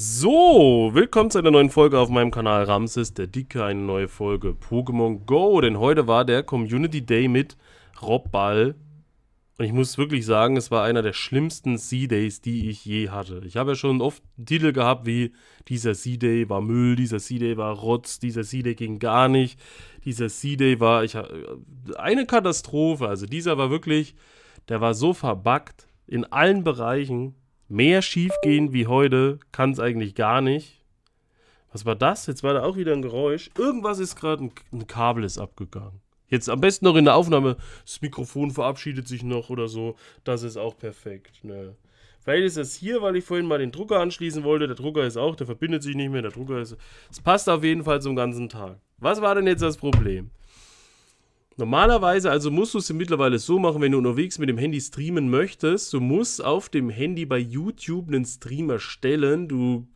So, willkommen zu einer neuen Folge auf meinem Kanal Ramses, der Dicke, eine neue Folge Pokémon Go, denn heute war der Community Day mit Rob Ball und ich muss wirklich sagen, es war einer der schlimmsten sea days die ich je hatte. Ich habe ja schon oft Titel gehabt wie dieser sea day war Müll, dieser sea day war Rotz, dieser sea day ging gar nicht, dieser sea day war ich, eine Katastrophe, also dieser war wirklich, der war so verbuggt in allen Bereichen, Mehr schiefgehen wie heute kann es eigentlich gar nicht. Was war das? Jetzt war da auch wieder ein Geräusch. Irgendwas ist gerade, ein, ein, Kabel ist abgegangen. Jetzt am besten noch in der Aufnahme. Das Mikrofon verabschiedet sich noch oder so. Das ist auch perfekt. Ne? Vielleicht ist das hier, weil ich vorhin mal den Drucker anschließen wollte. Der Drucker ist auch, der verbindet sich nicht mehr. Der Drucker ist. Es passt auf jeden Fall zum ganzen Tag. Was war denn jetzt das Problem? Normalerweise, also musst du es mittlerweile so machen, wenn du unterwegs mit dem Handy streamen möchtest, du musst auf dem Handy bei YouTube einen Stream erstellen. Du,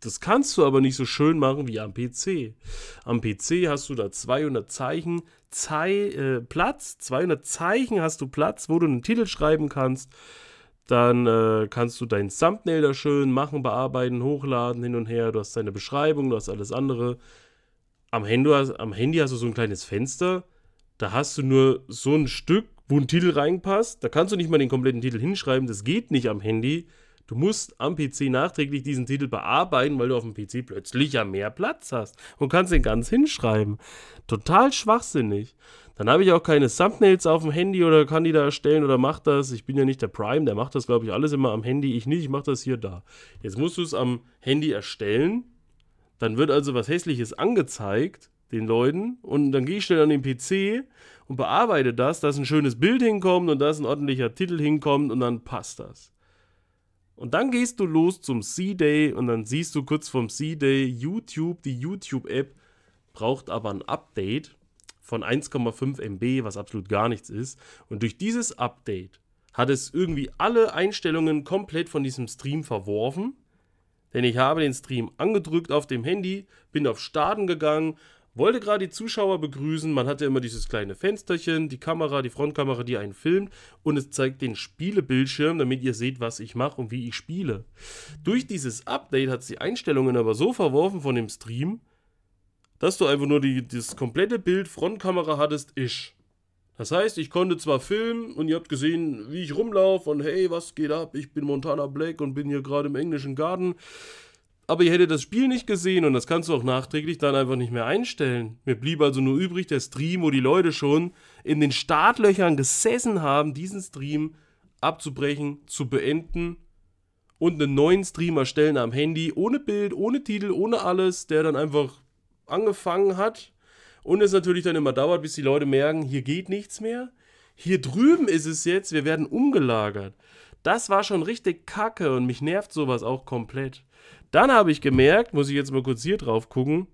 das kannst du aber nicht so schön machen wie am PC. Am PC hast du da 200 Zeichen, Zei, äh, Platz, 200 Zeichen hast du Platz, wo du einen Titel schreiben kannst. Dann äh, kannst du dein Thumbnail da schön machen, bearbeiten, hochladen, hin und her. Du hast deine Beschreibung, du hast alles andere. Am Handy, am Handy hast du so ein kleines Fenster da hast du nur so ein Stück, wo ein Titel reinpasst. Da kannst du nicht mal den kompletten Titel hinschreiben. Das geht nicht am Handy. Du musst am PC nachträglich diesen Titel bearbeiten, weil du auf dem PC plötzlich ja mehr Platz hast und kannst den ganz hinschreiben. Total schwachsinnig. Dann habe ich auch keine Thumbnails auf dem Handy oder kann die da erstellen oder macht das. Ich bin ja nicht der Prime, der macht das, glaube ich, alles immer am Handy. Ich nicht, ich mache das hier da. Jetzt musst du es am Handy erstellen. Dann wird also was Hässliches angezeigt den Leuten und dann gehe ich schnell an den PC und bearbeite das, dass ein schönes Bild hinkommt und dass ein ordentlicher Titel hinkommt und dann passt das. Und dann gehst du los zum C-Day und dann siehst du kurz vom C-Day YouTube, die YouTube-App braucht aber ein Update von 1,5 MB, was absolut gar nichts ist. Und durch dieses Update hat es irgendwie alle Einstellungen komplett von diesem Stream verworfen. Denn ich habe den Stream angedrückt auf dem Handy, bin auf Starten gegangen, wollte gerade die Zuschauer begrüßen. Man hat ja immer dieses kleine Fensterchen, die Kamera, die Frontkamera, die einen filmt und es zeigt den Spielebildschirm, damit ihr seht, was ich mache und wie ich spiele. Durch dieses Update hat es die Einstellungen aber so verworfen von dem Stream, dass du einfach nur die, das komplette Bild Frontkamera hattest, ich. Das heißt, ich konnte zwar filmen und ihr habt gesehen, wie ich rumlaufe und hey, was geht ab? Ich bin Montana Black und bin hier gerade im englischen Garten aber ihr hättet das Spiel nicht gesehen und das kannst du auch nachträglich dann einfach nicht mehr einstellen. Mir blieb also nur übrig, der Stream, wo die Leute schon in den Startlöchern gesessen haben, diesen Stream abzubrechen, zu beenden und einen neuen Stream erstellen am Handy, ohne Bild, ohne Titel, ohne alles, der dann einfach angefangen hat. Und es natürlich dann immer dauert, bis die Leute merken, hier geht nichts mehr. Hier drüben ist es jetzt, wir werden umgelagert. Das war schon richtig kacke und mich nervt sowas auch komplett. Dann habe ich gemerkt, muss ich jetzt mal kurz hier drauf gucken,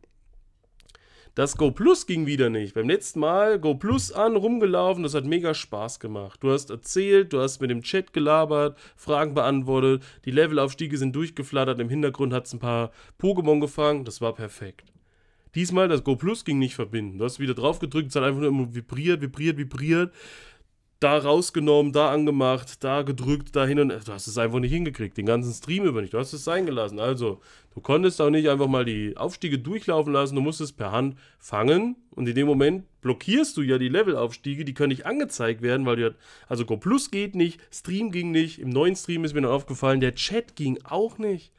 das Go Plus ging wieder nicht. Beim letzten Mal Go Plus an, rumgelaufen, das hat mega Spaß gemacht. Du hast erzählt, du hast mit dem Chat gelabert, Fragen beantwortet, die Levelaufstiege sind durchgeflattert, im Hintergrund hat es ein paar Pokémon gefangen, das war perfekt. Diesmal das Go Plus ging nicht verbinden. Du hast wieder drauf gedrückt, es hat einfach nur immer vibriert, vibriert, vibriert da rausgenommen, da angemacht, da gedrückt, da hin und du hast es einfach nicht hingekriegt, den ganzen Stream über nicht, du hast es sein gelassen. Also, du konntest auch nicht einfach mal die Aufstiege durchlaufen lassen, du musstest per Hand fangen und in dem Moment blockierst du ja die Levelaufstiege, die können nicht angezeigt werden, weil du also Go Plus geht nicht, Stream ging nicht, im neuen Stream ist mir dann aufgefallen, der Chat ging auch nicht.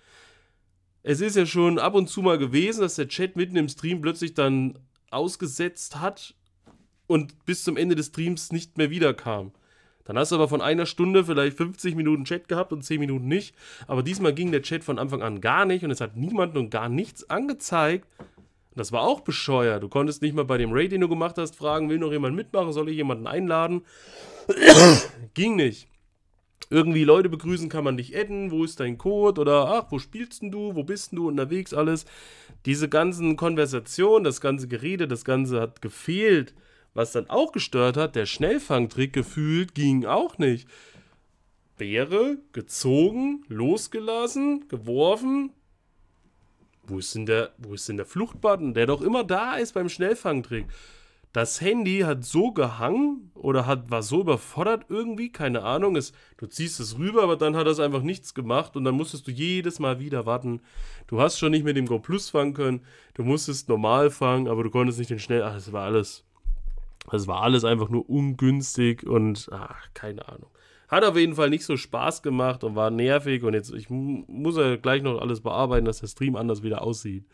Es ist ja schon ab und zu mal gewesen, dass der Chat mitten im Stream plötzlich dann ausgesetzt hat und bis zum Ende des Streams nicht mehr wiederkam. Dann hast du aber von einer Stunde vielleicht 50 Minuten Chat gehabt und 10 Minuten nicht. Aber diesmal ging der Chat von Anfang an gar nicht und es hat niemand und gar nichts angezeigt. Das war auch bescheuert. Du konntest nicht mal bei dem Raid, den du gemacht hast, fragen, will noch jemand mitmachen, soll ich jemanden einladen? ging nicht. Irgendwie Leute begrüßen kann man dich adden, wo ist dein Code oder ach, wo spielst du, wo bist du unterwegs, alles. Diese ganzen Konversationen, das ganze Gerede, das Ganze hat gefehlt. Was dann auch gestört hat, der Schnellfangtrick gefühlt ging auch nicht. Bäre gezogen, losgelassen, geworfen. Wo ist denn der, wo ist denn der Fluchtbutton, der doch immer da ist beim Schnellfangtrick? Das Handy hat so gehangen oder hat, war so überfordert irgendwie, keine Ahnung. Es, du ziehst es rüber, aber dann hat das einfach nichts gemacht und dann musstest du jedes Mal wieder warten. Du hast schon nicht mit dem Go Plus fangen können, du musstest normal fangen, aber du konntest nicht den schnell. Ach, das war alles. Es war alles einfach nur ungünstig und ach, keine Ahnung. Hat auf jeden Fall nicht so Spaß gemacht und war nervig und jetzt ich muss ja gleich noch alles bearbeiten, dass der Stream anders wieder aussieht.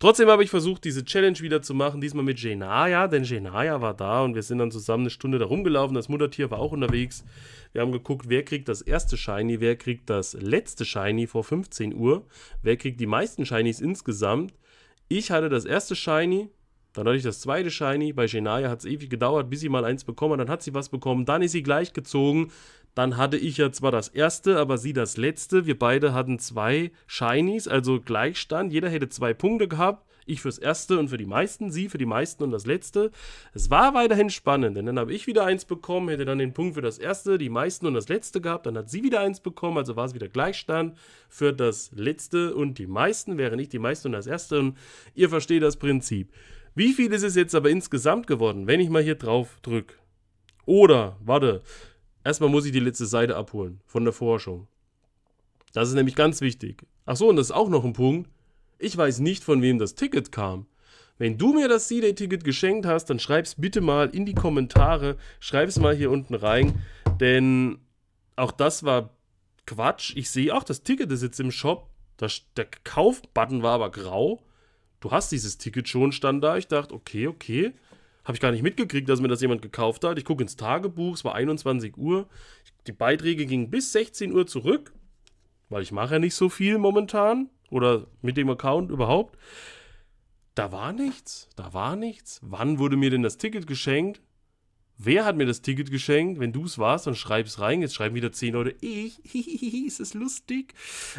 Trotzdem habe ich versucht, diese Challenge wieder zu machen, diesmal mit Genaya, denn Genaya war da und wir sind dann zusammen eine Stunde da rumgelaufen. Das Muttertier war auch unterwegs. Wir haben geguckt, wer kriegt das erste Shiny, wer kriegt das letzte Shiny vor 15 Uhr, wer kriegt die meisten Shinies insgesamt. Ich hatte das erste Shiny, dann hatte ich das zweite Shiny. Bei Genaya hat es ewig gedauert, bis sie mal eins bekommen. Dann hat sie was bekommen. Dann ist sie gleich gezogen. Dann hatte ich ja zwar das erste, aber sie das letzte. Wir beide hatten zwei Shinies, also Gleichstand. Jeder hätte zwei Punkte gehabt. Ich fürs erste und für die meisten, sie für die meisten und das letzte. Es war weiterhin spannend, denn dann habe ich wieder eins bekommen, hätte dann den Punkt für das erste, die meisten und das letzte gehabt. Dann hat sie wieder eins bekommen, also war es wieder Gleichstand für das letzte und die meisten, wäre nicht die meisten und das erste. Und ihr versteht das Prinzip. Wie viel ist es jetzt aber insgesamt geworden, wenn ich mal hier drauf drücke? Oder, warte, erstmal muss ich die letzte Seite abholen von der Forschung. Das ist nämlich ganz wichtig. Achso, und das ist auch noch ein Punkt. Ich weiß nicht, von wem das Ticket kam. Wenn du mir das C-Day-Ticket geschenkt hast, dann schreib's bitte mal in die Kommentare, schreib's mal hier unten rein, denn auch das war Quatsch. Ich sehe auch, das Ticket ist jetzt im Shop. Das, der Kaufbutton war aber grau du hast dieses Ticket schon, stand da. Ich dachte, okay, okay. Habe ich gar nicht mitgekriegt, dass mir das jemand gekauft hat. Ich gucke ins Tagebuch, es war 21 Uhr. Die Beiträge gingen bis 16 Uhr zurück, weil ich mache ja nicht so viel momentan oder mit dem Account überhaupt. Da war nichts, da war nichts. Wann wurde mir denn das Ticket geschenkt? Wer hat mir das Ticket geschenkt? Wenn du es warst, dann schreib es rein. Jetzt schreiben wieder zehn Leute, ich, hihihi, ist es lustig.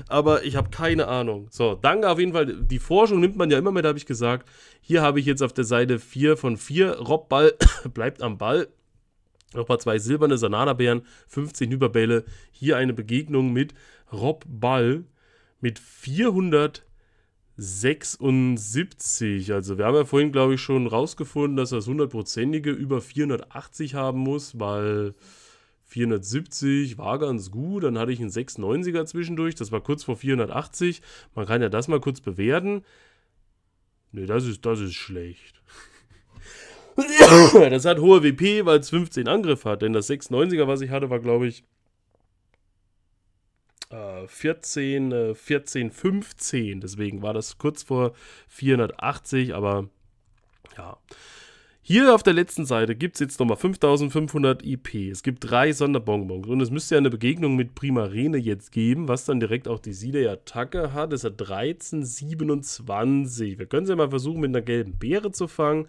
Aber ich habe keine Ahnung. So, danke auf jeden Fall. Die Forschung nimmt man ja immer mit, habe ich gesagt. Hier habe ich jetzt auf der Seite 4 von 4. Rob Ball bleibt am Ball. Nochmal zwei silberne Sananabären, 15 Überbälle. Hier eine Begegnung mit Rob Ball mit 400 76. Also wir haben ja vorhin, glaube ich, schon rausgefunden, dass das 100%ige über 480 haben muss, weil 470 war ganz gut. Dann hatte ich einen 690er zwischendurch. Das war kurz vor 480. Man kann ja das mal kurz bewerten. Ne, das ist, das ist schlecht. das hat hohe WP, weil es 15 Angriff hat. Denn das 690er, was ich hatte, war, glaube ich, 14, 14, 15. Deswegen war das kurz vor 480, aber ja. Hier auf der letzten Seite gibt es jetzt nochmal 5500 IP. Es gibt drei Sonderbonbons und es müsste ja eine Begegnung mit Primarene jetzt geben, was dann direkt auch die siede attacke hat. Das ist hat 1327. Wir können es ja mal versuchen, mit einer gelben Beere zu fangen.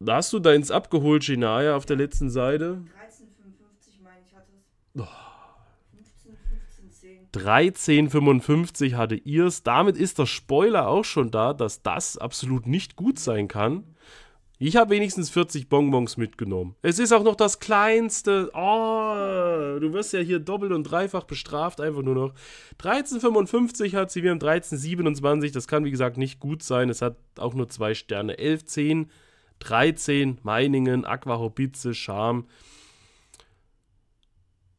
Da hast du deins abgeholt, Shinaya, auf der letzten Seite. 1355 meine ich, hatte es. Oh. 13,55 hatte ihr's. Damit ist der Spoiler auch schon da, dass das absolut nicht gut sein kann. Ich habe wenigstens 40 Bonbons mitgenommen. Es ist auch noch das kleinste. Oh, du wirst ja hier doppelt und dreifach bestraft, einfach nur noch. 13,55 hat sie, wir haben 13,27. Das kann, wie gesagt, nicht gut sein. Es hat auch nur zwei Sterne. 11, 10, 13, Meiningen, Aqua Hobbitze, Charme.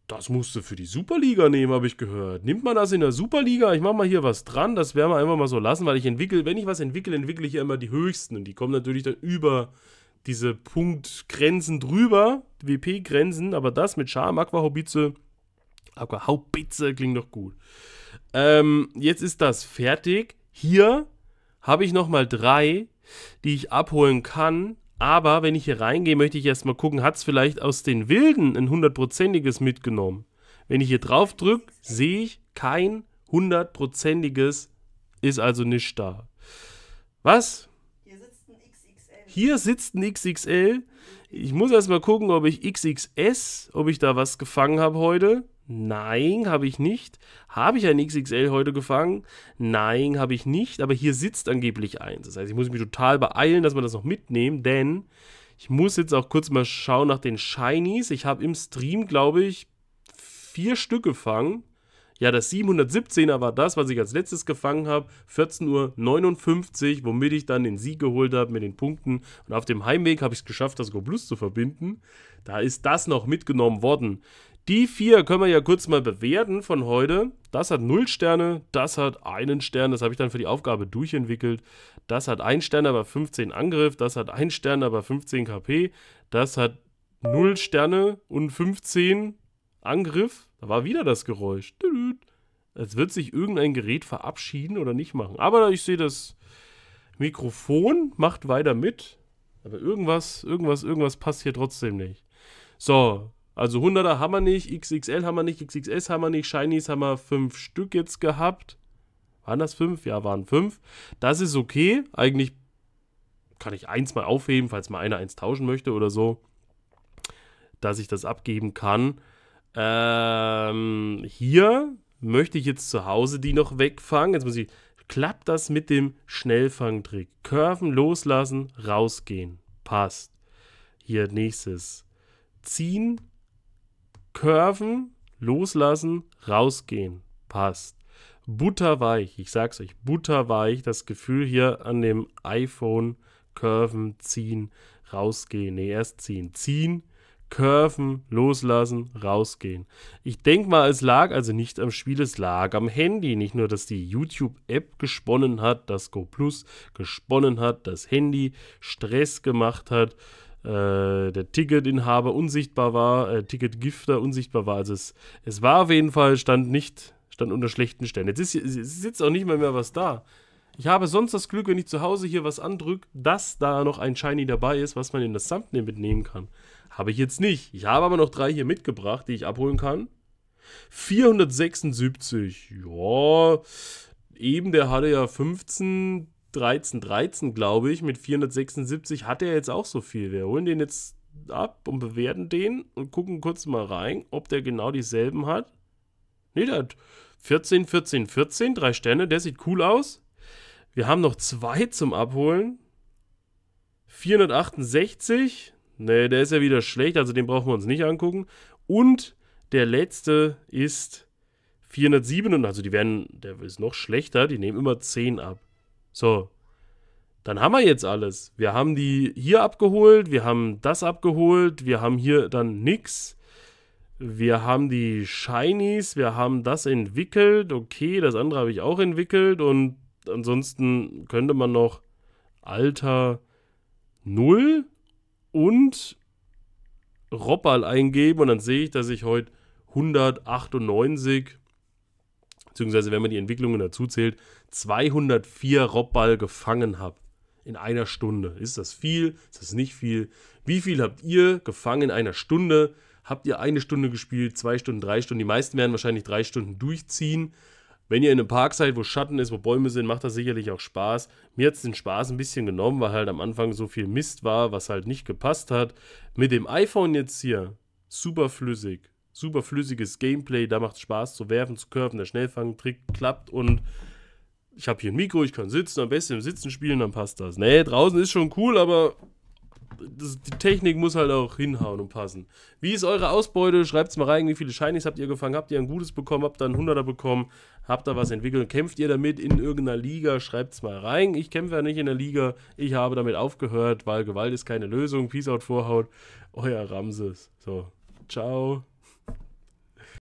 Das musst du für die Superliga nehmen, habe ich gehört. Nimmt man das in der Superliga? Ich mache mal hier was dran. Das werden wir einfach mal so lassen, weil ich entwickle, wenn ich was entwickle, entwickle ich ja immer die höchsten. Und die kommen natürlich dann über diese Punktgrenzen drüber, WP-Grenzen. Aber das mit Charme, Aquahaubitze, Aquahaubitze klingt doch gut. Ähm, jetzt ist das fertig. Hier habe ich nochmal drei, die ich abholen kann. Aber wenn ich hier reingehe, möchte ich erstmal gucken, hat es vielleicht aus den Wilden ein hundertprozentiges mitgenommen? Wenn ich hier drauf drücke, sehe ich kein hundertprozentiges, ist also nicht da. Was? Hier sitzt ein XXL. Hier sitzt ein XXL. Ich muss erstmal gucken, ob ich XXS, ob ich da was gefangen habe heute. Nein, habe ich nicht. Habe ich ein XXL heute gefangen? Nein, habe ich nicht. Aber hier sitzt angeblich eins. Das heißt, ich muss mich total beeilen, dass wir das noch mitnehmen, denn ich muss jetzt auch kurz mal schauen nach den Shinies. Ich habe im Stream, glaube ich, vier Stück gefangen. Ja, das 717er war das, was ich als letztes gefangen habe. 14.59 Uhr, womit ich dann den Sieg geholt habe mit den Punkten. Und auf dem Heimweg habe ich es geschafft, das Go Plus zu verbinden. Da ist das noch mitgenommen worden. Die vier können wir ja kurz mal bewerten von heute. Das hat 0 Sterne, das hat einen Stern, das habe ich dann für die Aufgabe durchentwickelt. Das hat 1 Stern, aber 15 Angriff, das hat 1 Stern, aber 15 KP, das hat 0 Sterne und 15 Angriff. Da war wieder das Geräusch. Es wird sich irgendein Gerät verabschieden oder nicht machen. Aber ich sehe das Mikrofon macht weiter mit, aber irgendwas, irgendwas, irgendwas passt hier trotzdem nicht. So, also 100er haben wir nicht, XXL haben wir nicht, XXS haben wir nicht, Shinies haben wir fünf Stück jetzt gehabt. Waren das fünf? Ja, waren fünf. Das ist okay. Eigentlich kann ich eins mal aufheben, falls mal einer eins tauschen möchte oder so, dass ich das abgeben kann. Ähm, hier möchte ich jetzt zu Hause die noch wegfangen. Jetzt muss ich, klappt das mit dem Schnellfangtrick. Curven loslassen, rausgehen. Passt. Hier nächstes. Ziehen, Curven, loslassen, rausgehen. Passt. Butterweich, ich sag's euch, butterweich, das Gefühl hier an dem iPhone, Curven, ziehen, rausgehen. Nee, erst ziehen. Ziehen, curven, loslassen, rausgehen. Ich denke mal, es lag also nicht am Spiel, es lag am Handy. Nicht nur, dass die YouTube-App gesponnen hat, das Go Plus gesponnen hat, das Handy Stress gemacht hat äh, der Ticketinhaber unsichtbar war, äh, Ticketgifter unsichtbar war. Also es, es war auf jeden Fall, stand nicht, stand unter schlechten Stellen. Jetzt ist, ist auch nicht mal mehr, mehr was da. Ich habe sonst das Glück, wenn ich zu Hause hier was andrücke, dass da noch ein Shiny dabei ist, was man in das Thumbnail mitnehmen kann. Habe ich jetzt nicht. Ich habe aber noch drei hier mitgebracht, die ich abholen kann. 476, ja, eben der hatte ja 15, 13, 13, glaube ich, mit 476 hat er jetzt auch so viel. Wir holen den jetzt ab und bewerten den und gucken kurz mal rein, ob der genau dieselben hat. Nee, der hat 14, 14, 14, drei Sterne, der sieht cool aus. Wir haben noch zwei zum Abholen. 468. Nee, der ist ja wieder schlecht, also den brauchen wir uns nicht angucken. Und der letzte ist 407, also die werden, der ist noch schlechter, die nehmen immer 10 ab. So, dann haben wir jetzt alles. Wir haben die hier abgeholt, wir haben das abgeholt, wir haben hier dann nix. Wir haben die Shinies, wir haben das entwickelt. Okay, das andere habe ich auch entwickelt. Und ansonsten könnte man noch Alter 0 und Robball eingeben. Und dann sehe ich, dass ich heute 198, beziehungsweise wenn man die Entwicklungen dazu zählt, 204 Robball gefangen habe. In einer Stunde. Ist das viel? Ist das nicht viel? Wie viel habt ihr gefangen in einer Stunde? Habt ihr eine Stunde gespielt, zwei Stunden, drei Stunden? Die meisten werden wahrscheinlich drei Stunden durchziehen. Wenn ihr in einem Park seid, wo Schatten ist, wo Bäume sind, macht das sicherlich auch Spaß. Mir hat es den Spaß ein bisschen genommen, weil halt am Anfang so viel Mist war, was halt nicht gepasst hat. Mit dem iPhone jetzt hier, super flüssig. Super flüssiges Gameplay, da macht es Spaß zu werfen, zu curven. Der Schnellfangtrick klappt und ich habe hier ein Mikro, ich kann sitzen, am besten im Sitzen spielen, dann passt das. Nee, draußen ist schon cool, aber das, die Technik muss halt auch hinhauen und passen. Wie ist eure Ausbeute? Schreibt es mal rein, wie viele Shinies habt ihr gefangen? Habt ihr ein gutes bekommen? Habt ihr ein 100er bekommen? Habt ihr was entwickelt? Kämpft ihr damit in irgendeiner Liga? Schreibt es mal rein. Ich kämpfe ja nicht in der Liga. Ich habe damit aufgehört, weil Gewalt ist keine Lösung. Peace out, Vorhaut. Euer Ramses. So, ciao.